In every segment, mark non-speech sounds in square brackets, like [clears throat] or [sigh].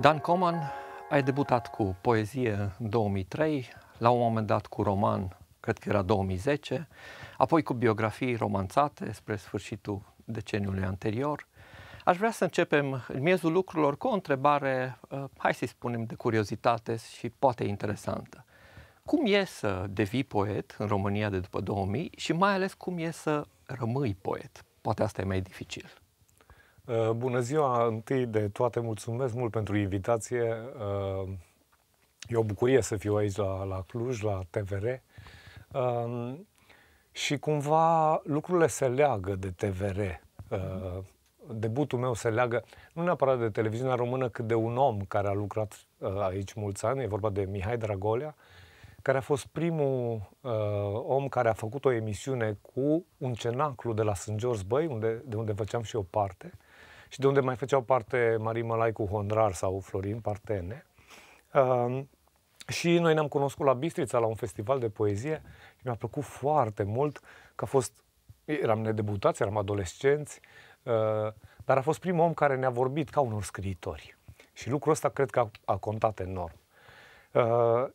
Dan Coman, ai debutat cu poezie în 2003, la un moment dat cu roman, cred că era 2010, apoi cu biografii romanțate spre sfârșitul deceniului anterior. Aș vrea să începem în miezul lucrurilor cu o întrebare, uh, hai să-i spunem, de curiozitate și poate interesantă. Cum e să devii poet în România de după 2000 și mai ales cum e să rămâi poet? Poate asta e mai dificil. Uh, bună ziua! Întâi de toate mulțumesc mult pentru invitație. Uh, e o bucurie să fiu aici la, la Cluj, la TVR. Uh, și cumva lucrurile se leagă de TVR. Debutul meu se leagă nu neapărat de televiziunea română, cât de un om care a lucrat aici mulți ani. E vorba de Mihai Dragolea, care a fost primul uh, om care a făcut o emisiune cu un cenaclu de la St. George Băi, unde, de unde făceam și o parte, și de unde mai făceau parte Marie cu Hondrar sau Florin Partene. Uh, și noi ne-am cunoscut la Bistrița, la un festival de poezie și mi-a plăcut foarte mult că a fost, eram nedebutați, eram adolescenți, uh, dar a fost primul om care ne-a vorbit ca unor scriitori. Și lucrul ăsta cred că a, a contat enorm. Uh,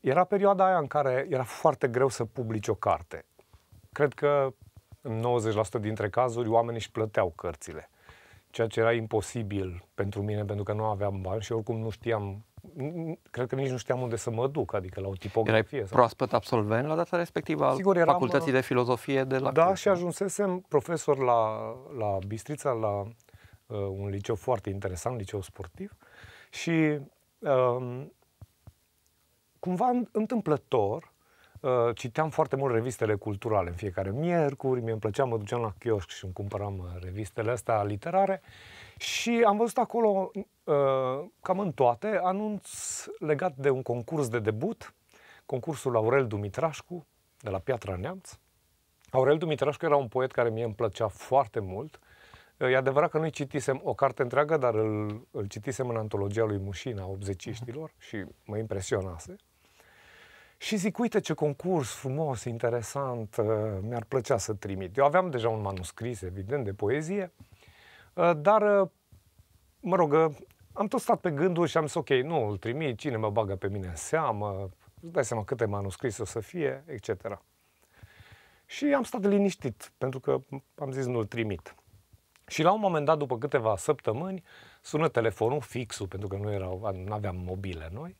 era perioada aia în care era foarte greu să publici o carte. Cred că în 90% dintre cazuri oamenii își plăteau cărțile ceea ce era imposibil pentru mine, pentru că nu aveam bani și oricum nu știam, cred că nici nu știam unde să mă duc, adică la o tipografie. Erai proaspăt absolvent la data respectivă al Sigur, eram, facultății uh, de filozofie de la... Da, Cluj. și ajunsesem profesor la, la Bistrița, la uh, un liceu foarte interesant, liceu sportiv și uh, cumva întâmplător Uh, citeam foarte mult revistele culturale în fiecare miercuri, mi-e plăcea, mă duceam la chioșc și îmi cumpăram uh, revistele astea literare și am văzut acolo, uh, cam în toate, anunț legat de un concurs de debut, concursul Aurel Dumitrașcu, de la Piatra Neamț. Aurel Dumitrașcu era un poet care mie îmi plăcea foarte mult. E adevărat că noi citisem o carte întreagă, dar îl, îl citisem în antologia lui Mușina, 80 mhm. și mă impresionase. Și zic, uite ce concurs frumos, interesant, uh, mi-ar plăcea să trimit. Eu aveam deja un manuscris, evident, de poezie, uh, dar, uh, mă rog, am tot stat pe gândul și am zis, ok, nu îl trimit, cine mă bagă pe mine în seamă, îți dai seama câte manuscrise o să fie, etc. Și am stat liniștit, pentru că am zis nu îl trimit. Și la un moment dat, după câteva săptămâni, sună telefonul fixul, pentru că nu, erau, nu aveam mobile noi,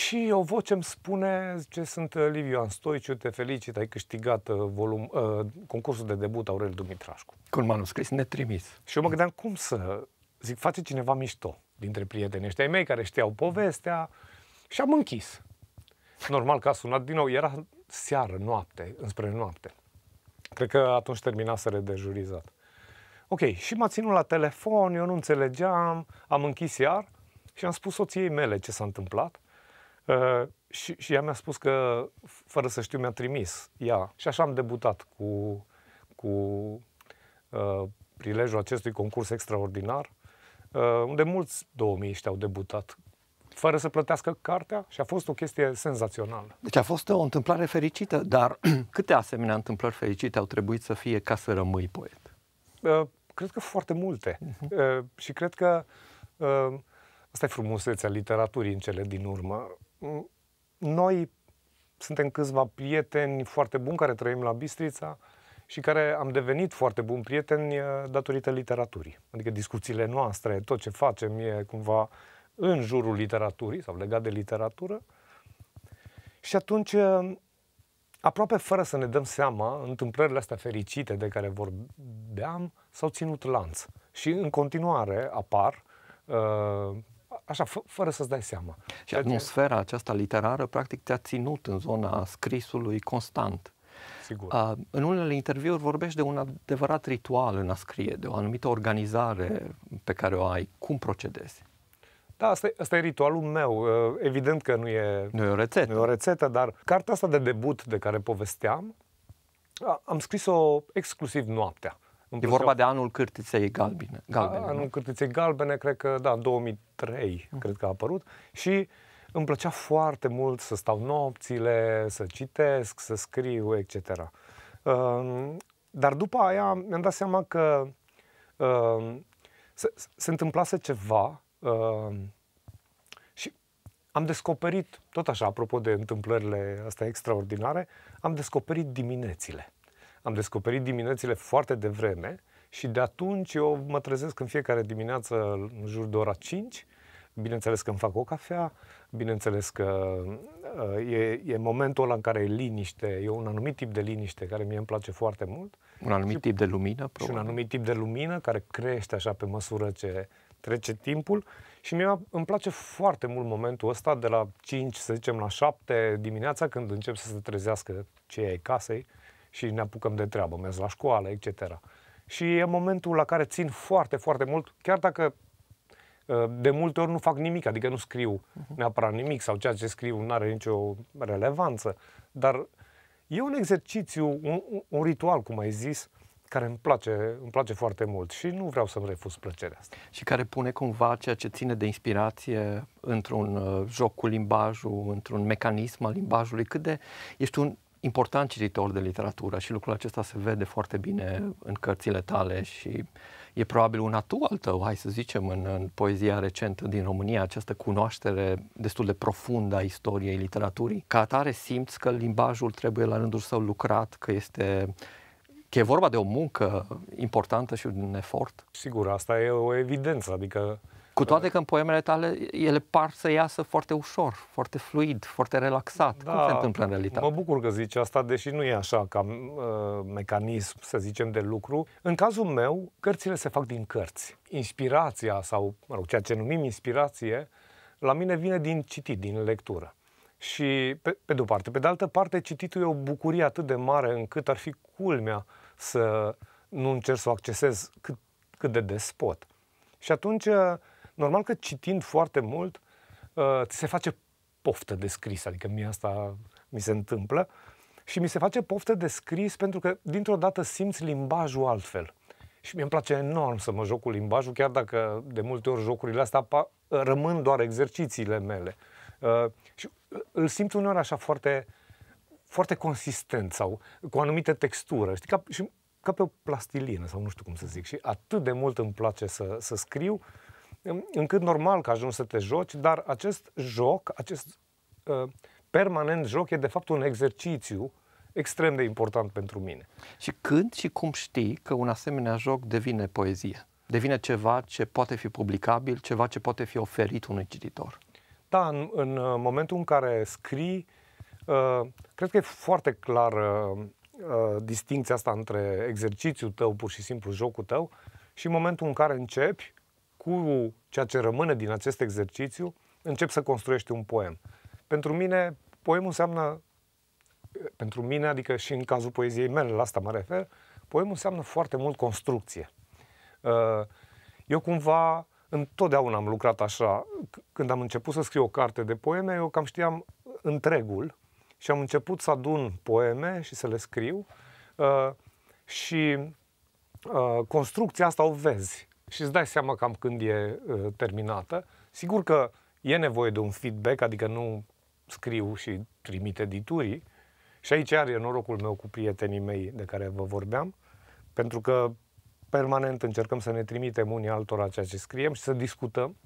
și o voce îmi spune, zice, sunt uh, Liviu Anstoiciu, te felicit, ai câștigat uh, volum, uh, concursul de debut Aurel Dumitrașcu. Cu un manuscris netrimis. Și eu mă gândeam, cum să, zic, face cineva mișto dintre prietenii ăștia ai mei care știau povestea și am închis. Normal că a sunat din nou, era seară, noapte, înspre noapte. Cred că atunci termina de redejurizat. Ok, și m-a ținut la telefon, eu nu înțelegeam, am închis iar și am spus soției mele ce s-a întâmplat Uh, și, și ea mi-a spus că, fără să știu, mi-a trimis ea. Și așa am debutat cu, cu uh, prilejul acestui concurs extraordinar, uh, unde mulți 2000 au debutat fără să plătească cartea și a fost o chestie senzațională. Deci a fost o întâmplare fericită, dar [clears throat] câte asemenea întâmplări fericite au trebuit să fie ca să rămâi poet? Uh, cred că foarte multe. Uh-huh. Uh, și cred că uh, asta e frumusețea literaturii în cele din urmă noi suntem câțiva prieteni foarte buni care trăim la Bistrița și care am devenit foarte buni prieteni uh, datorită literaturii. Adică discuțiile noastre, tot ce facem e cumva în jurul literaturii sau legat de literatură. Și atunci, uh, aproape fără să ne dăm seama, întâmplările astea fericite de care vorbeam s-au ținut lanț. Și în continuare apar uh, așa, fă, fără să-ți dai seama. Și atmosfera aceasta literară, practic, te-a ținut în zona scrisului constant. Sigur. Uh, în unele interviuri vorbești de un adevărat ritual în a scrie, de o anumită organizare pe care o ai. Cum procedezi? Da, asta e, asta e ritualul meu. Ă, evident că nu e, nu e, o rețetă. nu e o rețetă, dar cartea asta de debut de care povesteam, am scris-o exclusiv noaptea. E vorba de anul cârtiței galbene. galbene da, anul nu? cârtiței galbene, cred că, da, 2003, mm. cred că a apărut. Și îmi plăcea foarte mult să stau nopțile, să citesc, să scriu, etc. Ehm, dar după aia mi-am dat seama că ehm, se, se întâmplase ceva ehm, și am descoperit, tot așa, apropo de întâmplările astea extraordinare, am descoperit diminețile. Am descoperit diminețile foarte devreme și de atunci eu mă trezesc în fiecare dimineață în jur de ora 5 bineînțeles că îmi fac o cafea, bineînțeles că uh, e, e momentul ăla în care e liniște, e un anumit tip de liniște care mie îmi place foarte mult. Un anumit și, tip de lumină, probabil. Și un anumit tip de lumină care crește așa pe măsură ce trece timpul și mie îmi place foarte mult momentul ăsta de la 5, să zicem, la 7 dimineața când încep să se trezească cei ai casei, și ne apucăm de treabă, mers la școală, etc. Și e momentul la care țin foarte, foarte mult, chiar dacă ă, de multe ori nu fac nimic, adică nu scriu mhm. neapărat nimic sau ceea ce scriu nu are nicio relevanță, dar e un exercițiu, un, un ritual, cum ai zis, care îmi place, îmi place foarte mult și nu vreau să-mi refuz plăcerea asta. Și care pune cumva ceea ce ține de inspirație într-un ă, joc cu limbajul, într-un mecanism al limbajului, cât de ești un important cititor de literatură și lucrul acesta se vede foarte bine în cărțile tale și e probabil un atu al tău, hai să zicem, în, în poezia recentă din România, această cunoaștere destul de profundă a istoriei literaturii. Ca atare simți că limbajul trebuie la rândul său lucrat, că este că e vorba de o muncă importantă și un efort? Sigur, asta e o evidență, adică cu toate că în poemele tale ele par să iasă foarte ușor, foarte fluid, foarte relaxat. Da, Cum se da, întâmplă în realitate? Mă bucur că zici asta, deși nu e așa ca uh, mecanism, să zicem, de lucru. În cazul meu, cărțile se fac din cărți. Inspirația sau mă rog, ceea ce numim inspirație, la mine vine din citit, din lectură. Și pe, pe de-o parte. Pe de altă parte, cititul e o bucurie atât de mare încât ar fi culmea să nu încerc să o accesez cât, cât de despot. Și atunci normal că citind foarte mult, uh, ți se face poftă de scris, adică mie asta mi se întâmplă, și mi se face poftă de scris pentru că dintr-o dată simți limbajul altfel. Și mi-e place enorm să mă joc cu limbajul, chiar dacă de multe ori jocurile astea rămân doar exercițiile mele. Uh, și uh, îl simt uneori așa foarte, foarte consistent sau cu anumite textură, știi, ca, și, ca pe o plastilină sau nu știu cum să zic. Și atât de mult îmi place să, să scriu, uh, încât normal că ajungi să te joci, dar acest joc, acest uh, permanent joc e de fapt un exercițiu extrem de important pentru mine. Și când și cum știi că un asemenea joc devine poezie? Devine ceva ce poate fi publicabil, ceva ce poate fi oferit unui cititor? Da, în, în ă, momentul în care scrii, uh, cred că e foarte clar uh, uh, distinția asta între exercițiul tău, pur și simplu jocul tău, și în momentul în care începi, cu ceea ce rămâne din acest exercițiu, încep să construiești un poem. Pentru mine, poemul înseamnă, pentru mine, adică și în cazul poeziei mele, la asta mă refer, poemul înseamnă foarte mult construcție. Uh, eu cumva întotdeauna am lucrat așa. Când am început să scriu o carte de poeme, eu cam știam întregul și am început să adun poeme și să le scriu uh, și uh, construcția asta o vezi și îți dai seama cam când e uh, terminată. Sigur că e nevoie de un feedback, adică nu scriu și trimit editurii. Și aici are norocul meu cu prietenii mei de care vă vorbeam, pentru că permanent încercăm să ne trimitem unii altora ceea ce scriem și să discutăm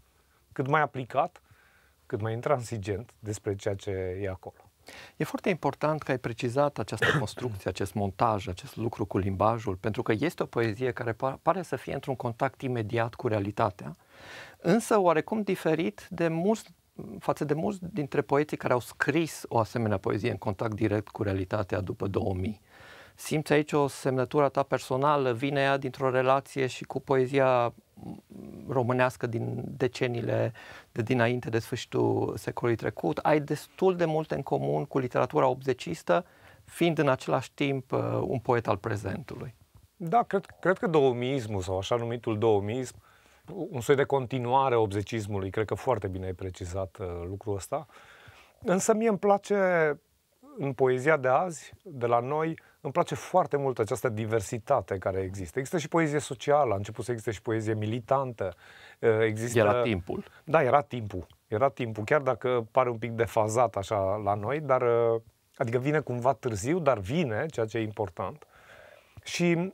cât mai aplicat, cât mai intransigent despre ceea ce e acolo. E foarte important că ai precizat această [coughs] construcție, acest montaj, acest lucru cu limbajul, pentru că este o poezie care pare să fie într-un contact imediat cu realitatea, însă oarecum diferit de mulți față de mulți dintre poeții care au scris o asemenea poezie în contact direct cu realitatea după 2000. Simți aici o semnătură ta personală, vine ea dintr-o relație și cu poezia românească din deceniile de dinainte de sfârșitul secolului trecut, ai destul de multe în comun cu literatura obzecistă, fiind în același timp uh, un poet al prezentului. Da, cred, cred că domismul sau așa numitul domism, un soi de continuare a obzecismului, cred că foarte bine ai precizat uh, lucrul ăsta. Însă mie îmi place în poezia de azi, de la noi, îmi place foarte mult această diversitate care există. Există și poezie socială, a început să existe și poezie militantă. Uh, există... Era timpul. Da, era timpul. Era timpul, chiar dacă pare un pic defazat așa la noi, dar uh, adică vine cumva târziu, dar vine, ceea ce e important. Și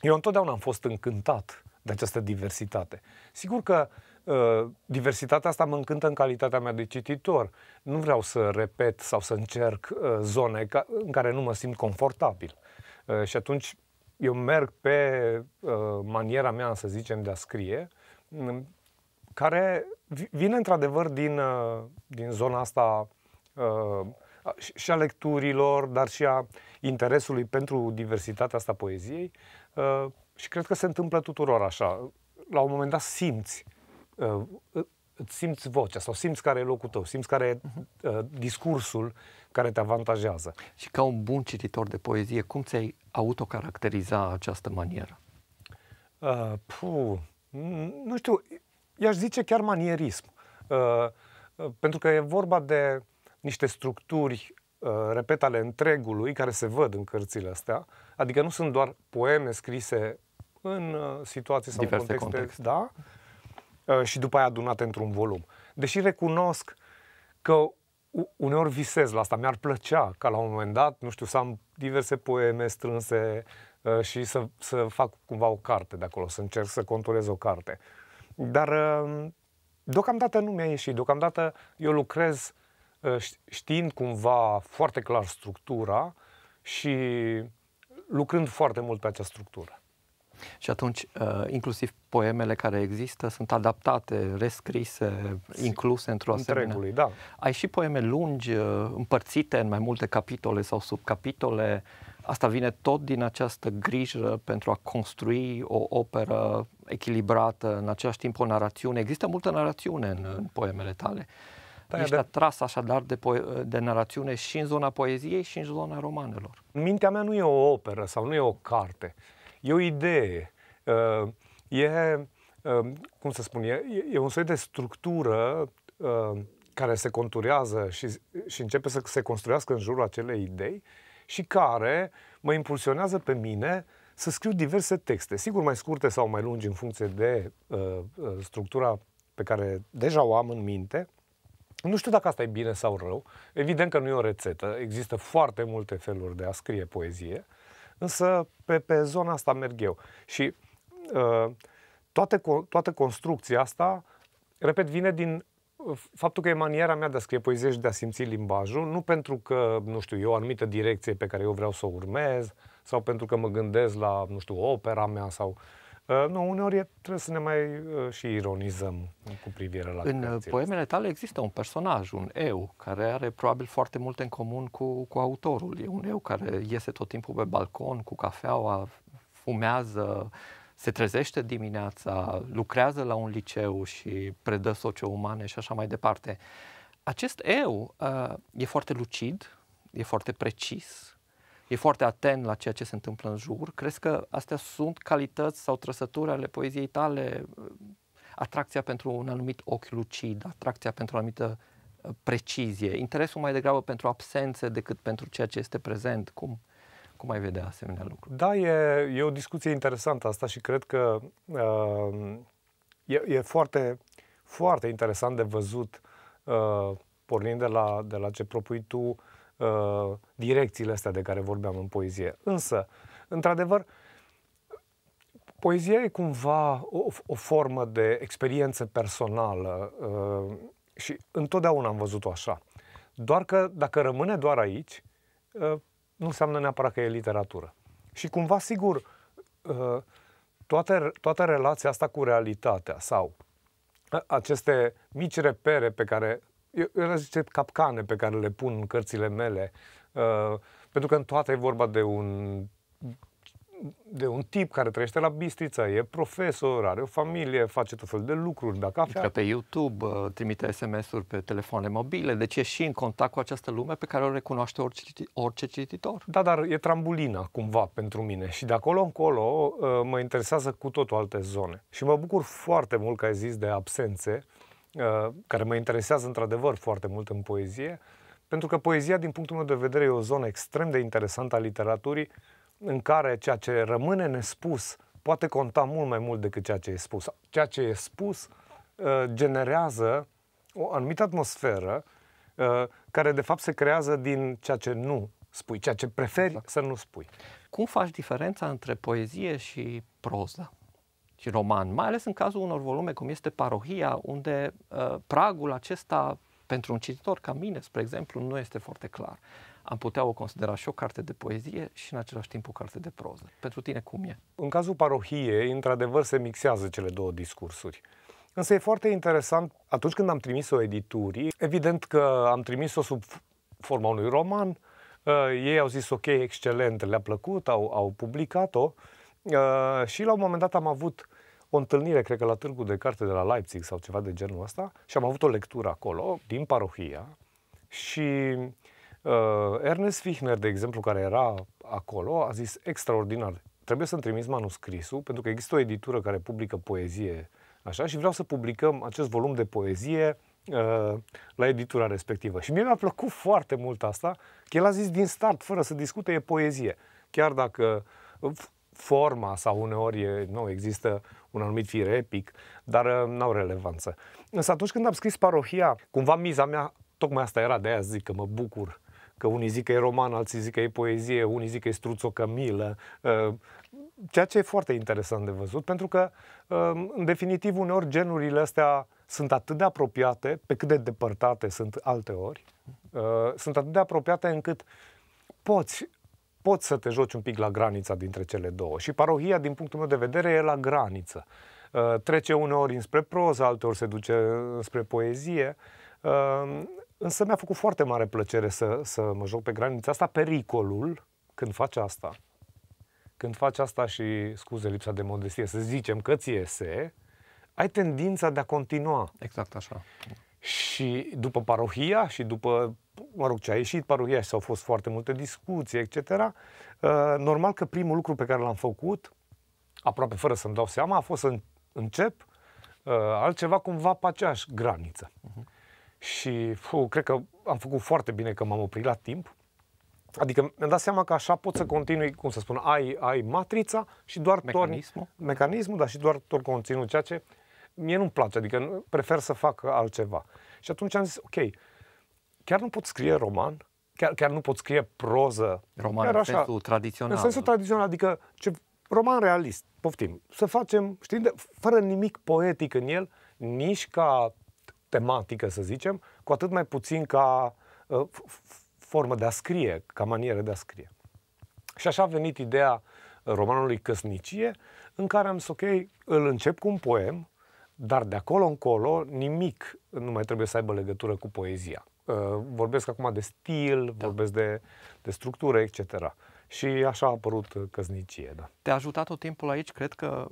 eu întotdeauna am fost încântat de această diversitate. Sigur că uh, Uh, diversitatea asta mă încântă în calitatea mea de cititor. Nu vreau să repet sau să încerc uh, zone în care nu mă simt confortabil. Uh, și atunci eu merg pe maniera mea, să zicem, de a scrie, mm, care vine într-adevăr din, din zona asta și a lecturilor, dar și a interesului pentru diversitatea asta poeziei. Și cred că se întâmplă tuturor așa. La un moment dat simți Uh, îți simți vocea sau simți care e locul tău, simți care e uh, discursul care te avantajează. Și ca un bun cititor de poezie, cum ți-ai autocaracteriza această manieră? Uh, puh, nu știu, i-aș zice chiar manierism. Uh, uh, pentru că e vorba de niște structuri, uh, repet, ale întregului, care se văd în cărțile astea. Adică nu sunt doar poeme scrise în uh, situații sau în contexte, context. da? Uh, Uh, și după aia adunate într-un volum. Deși recunosc că uneori visez la asta, mi-ar plăcea ca la un moment dat, nu știu, să am diverse poeme strânse uh, și să, să fac cumva o carte de acolo, să încerc să conturez o carte. Dar uh, deocamdată nu mi-a ieșit, deocamdată eu lucrez știind cumva foarte clar structura și lucrând foarte mult pe această structură. Și atunci, uh, inclusiv poemele care există sunt adaptate, rescrise, incluse într-o asemenea. da. Ai și poeme lungi, uh, împărțite în mai multe capitole sau subcapitole. Asta vine tot din această grijă pentru a construi o operă echilibrată, în același timp o narațiune. Există multă narațiune în, în poemele tale. Da, Ești de... Da. atras așadar de, po- de narațiune și în zona poeziei și în zona romanelor. Mintea mea nu e o operă sau nu e o carte e o idee, uh, e, um, cum să spun, e, e un soi de structură uh, care se conturează și, și începe să se construiască în jurul acelei idei și care mă impulsionează pe mine să scriu diverse texte, sigur mai scurte sau mai lungi în funcție de uh, uh structura pe care deja o am în minte. Nu știu dacă asta e bine sau rău. Evident că nu e o rețetă. Există foarte multe feluri de a scrie poezie. Însă pe, pe zona asta merg eu. Și toată, toate, toată construcția asta, repet, vine din ă, faptul că e maniera mea de a scrie poezie și de a simți limbajul, nu pentru că, nu știu, eu o anumită direcție pe care eu vreau să o urmez sau pentru că mă gândesc la, nu știu, opera mea sau uh, Uh, nu, uneori e, trebuie să ne mai uh, și ironizăm cu privire la În uh, poemele tale există un personaj, un eu, care are probabil foarte multe în comun cu, cu autorul. E un eu care iese tot timpul pe balcon cu cafeaua, fumează, se trezește dimineața, lucrează la un liceu și predă socio-umane și așa mai departe. Acest eu uh, e foarte lucid, e foarte precis, e foarte atent la ceea ce se întâmplă în jur. Crezi că astea sunt calități sau trăsături ale poeziei tale? Atracția pentru un anumit ochi lucid, atracția pentru o anumită uh, precizie, interesul mai degrabă pentru absențe decât pentru ceea ce este prezent. Cum, cum ai vedea asemenea lucruri? Da, e, e o discuție interesantă asta și cred că uh, e, e foarte, foarte interesant de văzut, uh, pornind de la, de la ce propui tu, uh, Uh, direcțiile astea de care vorbeam în poezie. Însă, într-adevăr, poezia e cumva o, o formă de experiență personală uh, și întotdeauna am văzut-o așa. Doar că dacă rămâne doar aici, uh, nu înseamnă neapărat că e literatură. Și cumva, sigur, uh, toată, toată relația asta cu realitatea sau uh, aceste mici repere pe care eu, eu zice capcane pe care le pun în cărțile mele, uh, pentru că în toate e vorba de un de un tip care trăiește la Bistrița, e profesor, are o familie, face tot felul de lucruri, Dacă afla... pe YouTube uh, trimite SMS-uri pe telefoane mobile, deci e și în contact cu această lume pe care o recunoaște orice, orice cititor. Da, dar e trambulina cumva pentru mine și de acolo încolo uh, mă interesează cu totul alte zone. Și mă bucur foarte mult că ai zis de absențe, Uh, care mă interesează într-adevăr foarte mult în poezie, pentru că poezia, din punctul meu de vedere, e o zonă extrem de interesantă a literaturii, în care ceea ce rămâne nespus poate conta mult mai mult decât ceea ce e spus. Ceea ce e spus uh, generează o anumită atmosferă uh, care, de fapt, se creează din ceea ce nu spui, ceea ce preferi exact. să nu spui. Cum faci diferența între poezie și proză? și roman, mai ales în cazul unor volume cum este Parohia, unde uh, pragul acesta pentru un cititor ca mine, spre exemplu, nu este foarte clar. Am putea o considera și o carte de poezie și în același timp o carte de proză. Pentru tine cum e? În cazul parohiei, într-adevăr, se mixează cele două discursuri. Însă e foarte interesant, atunci când am trimis-o editurii, evident că am trimis-o sub forma unui roman, uh, ei au zis ok, excelent, le-a plăcut, au, au publicat-o, uh, Uh, și la un moment dat am avut o întâlnire, cred că la Târgu de Carte de la Leipzig sau ceva de genul ăsta, și am avut o lectură acolo, din parohia, și uh, Ernest Fichner, de exemplu, care era acolo, a zis extraordinar, trebuie să-mi trimis manuscrisul, pentru că există o editură care publică poezie, așa, și vreau să publicăm acest volum de poezie uh, la editura respectivă. Și mie mi-a plăcut foarte mult asta, că el a zis din start, fără să discute, e poezie. Chiar dacă uh, forma sau uneori e, nu există un anumit fir epic, dar uh, n-au relevanță. Însă atunci când am scris parohia, cumva miza mea, tocmai asta era, de aia zic că mă bucur că unii zic că e roman, alții zic că e poezie, unii zic că e struțo cămilă, uh, ceea ce e foarte interesant de văzut, pentru că, um, în definitiv, uneori genurile astea sunt atât de apropiate, pe cât de depărtate sunt alte ori, uh, sunt atât de apropiate încât poți poți să te joci un pic la granița dintre cele două. Și parohia, din punctul meu de vedere, e la graniță. Uh, trece uneori înspre proză, alteori se duce spre poezie. Uh, însă mi-a făcut foarte mare plăcere să, să mă joc pe granița asta. Pericolul, când faci asta, când faci asta și, scuze lipsa de modestie, să zicem că ți iese, uh, ai tendința de a continua. Exact așa. Și după parohia și după, mă rog, ce a ieșit parohia și au fost foarte multe discuții, etc., uh, normal că primul lucru pe care l-am făcut, aproape fără să-mi dau seama, a fost să încep uh, altceva cumva pe aceeași graniță. Uh-huh. Și fu, cred că am făcut foarte bine că m-am oprit la timp. Adică mi-am dat seama că așa pot să continui, cum să spun, ai, ai matrița și doar mecanismul. Tor, mecanismul, dar și doar tot conținut, ceea ce mie nu-mi place, adică prefer să fac altceva. Și atunci am zis, ok, chiar nu pot scrie roman, chiar, chiar nu pot scrie proză. Roman în sensul tradițional. În sensul tradițional, adică ce, roman realist, poftim. Să facem, știi, de, fără nimic poetic în el, nici ca tematică, să zicem, cu atât mai puțin ca uh, formă de a scrie, ca manieră de a scrie. Și așa a venit ideea romanului Căsnicie, în care am zis, ok, îl încep cu un poem, dar de acolo încolo nimic nu mai trebuie să aibă legătură cu poezia. Uh, vorbesc acum de stil, da. vorbesc de, de structură, etc. Și așa a apărut uh, căsnicie, da. Te-a ajutat tot timpul aici, cred că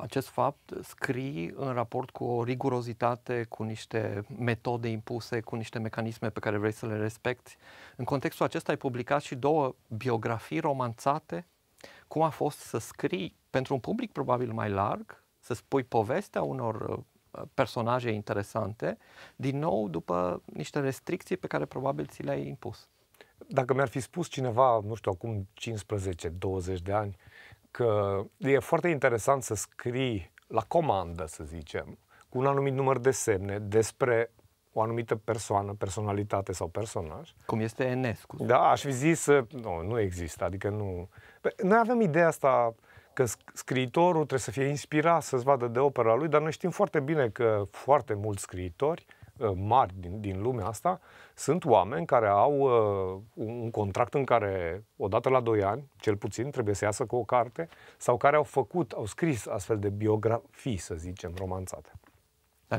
acest fapt scrii în raport cu o rigurozitate, cu niște metode impuse, cu niște mecanisme pe care vrei să le respecti. În contextul acesta ai publicat și două biografii romanțate. Cum a fost să scrii pentru un public probabil mai larg, să spui povestea unor uh, personaje interesante, din nou după niște restricții pe care probabil ți le-ai impus. Dacă mi-ar fi spus cineva, nu știu, acum 15-20 de ani, că e foarte interesant să scrii la comandă, să zicem, cu un anumit număr de semne despre o anumită persoană, personalitate sau personaj. Cum este Enescu. Da, aș fi zis, nu, nu există, adică nu... Noi avem ideea asta, uh, că scriitorul trebuie să fie inspirat să-ți vadă de opera lui, dar noi știm foarte bine că foarte mulți scriitori ă, mari din, din lumea asta sunt oameni care au uh, un contract în care odată la 2 ani, cel puțin, trebuie să iasă cu o carte sau care au făcut, au scris astfel de biografii, să zicem, romanțate.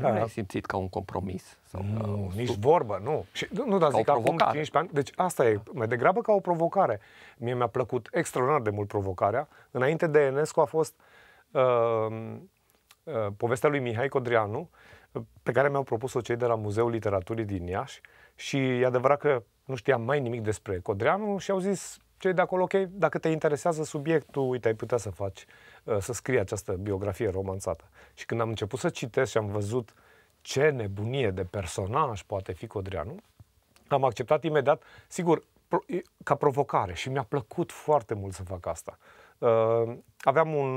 Dar da. nu ai simțit ca un compromis? Sau nu, ca nici vorbă, nu. Și, nu, dar ca zic, acum 15 ani, deci asta e, mai degrabă ca o provocare. Mie mi-a plăcut extraordinar de mult provocarea. Înainte de Enescu a fost uh, uh, povestea lui Mihai Codrianu, pe care mi-au propus-o cei de la Muzeul Literaturii din Iași și e adevărat că nu știam mai nimic despre Codrianu și au zis cei de acolo, ok, dacă te interesează subiectul, uite, ai putea să faci uh, Uh, să scrie această biografie romanțată. Și când am început să citesc și am văzut ce nebunie de personaj poate fi Codreanu, am acceptat imediat, sigur, ca provocare și mi-a plăcut foarte mult să fac asta. Uh, aveam un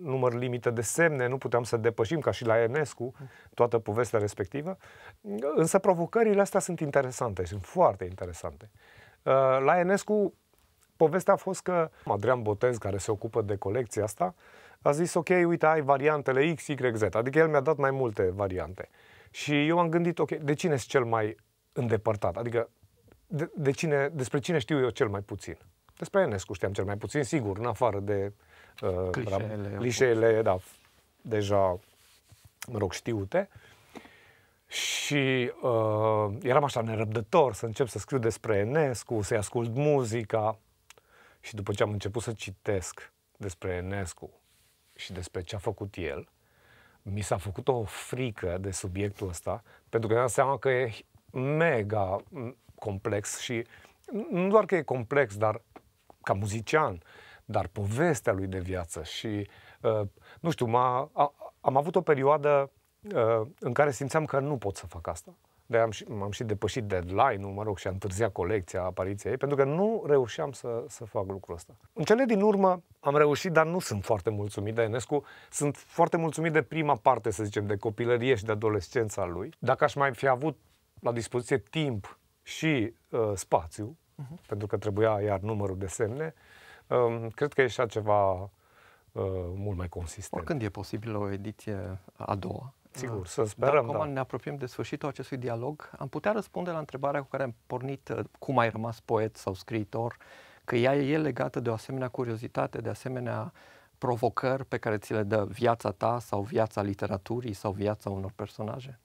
număr limită de semne, nu puteam să depășim, ca și la Enescu, toată povestea respectivă, însă provocările astea sunt interesante, sunt foarte interesante. Uh, la Enescu Povestea a fost că Adrian Botez, care se ocupă de colecția asta, a zis, ok, uite, ai variantele X, Y, Z. Adică el mi-a dat mai multe variante. Și eu am gândit, ok, de cine sunt cel mai îndepărtat? Adică de, de cine, despre cine știu eu cel mai puțin? Despre Enescu știam cel mai puțin, sigur, în afară de uh, clișeele, da, deja, mă rog, știute. Și uh, eram așa nerăbdător să încep să scriu despre Enescu, să-i ascult muzica, și după ce am început să citesc despre Enescu și despre ce a făcut el, mi s-a făcut o frică de subiectul ăsta, pentru că mi-am seama că e mega complex și nu doar că e complex, dar ca muzician, dar povestea lui de viață și, uh, nu știu, m-a, a, am avut o perioadă uh, în care simțeam că nu pot să fac asta de am și, m-am și depășit deadline-ul, mă rog, și am întârziat colecția, apariția ei, pentru că nu reușeam să, să fac lucrul ăsta. În cele din urmă am reușit, dar nu sunt foarte mulțumit de Enescu. Sunt foarte mulțumit de prima parte, să zicem, de copilărie și de adolescența lui. Dacă aș mai fi avut la dispoziție timp și uh, spațiu, uh-huh. pentru că trebuia iar numărul de semne, um, cred că ieșea ceva uh, mult mai consistent. Oricând e posibil o ediție a doua Sigur, ah. să sperăm. Dacă acum da. ne apropiem de sfârșitul acestui dialog, am putea răspunde la întrebarea cu care am pornit, uh, cum ai rămas poet sau scriitor, că ea e legată de o asemenea curiozitate, de asemenea provocări pe care ți le dă viața ta sau viața literaturii sau viața unor personaje?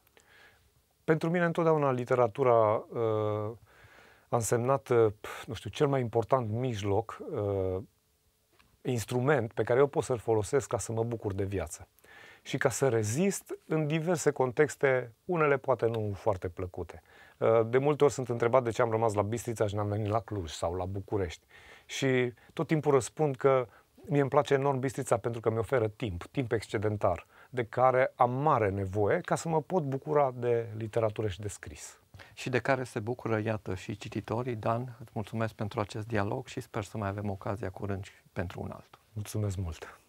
Pentru mine întotdeauna literatura uh, a însemnat, uh, nu știu, cel mai important mijloc, uh, instrument pe care eu pot să-l folosesc ca să mă bucur de viață și ca să rezist în diverse contexte, unele poate nu foarte plăcute. Uh, de multe ori sunt întrebat de ce am rămas la Bistrița și n-am venit la Cluj sau la București. Și tot timpul răspund că mie îmi place enorm Bistrița pentru că mi oferă timp, timp excedentar, de care am mare nevoie ca să mă pot bucura de literatură și de scris. Și de care se bucură, iată, și cititorii. Dan, îți mulțumesc pentru acest dialog și sper să mai avem ocazia curând pentru un altul. Mulțumesc mult!